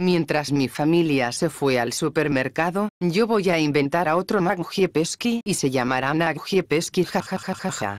Mientras mi familia se fue al supermercado, yo voy a inventar a otro Pesky y se llamará Pesky jajajajaja.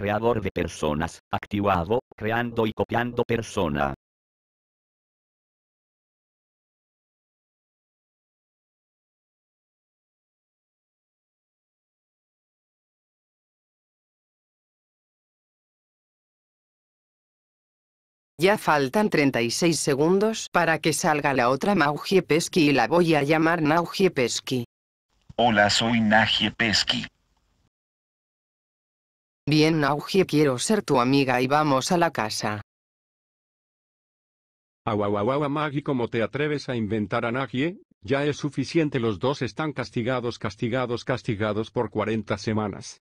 creador de personas, activado, creando y copiando persona. Ya faltan 36 segundos para que salga la otra maugie Pesky y la voy a llamar Naugie Pesky. Hola soy Nagie Pesky. Bien Augie quiero ser tu amiga y vamos a la casa. Aguaguaguagua Magi como te atreves a inventar a Nagie, ya es suficiente los dos están castigados castigados castigados por 40 semanas.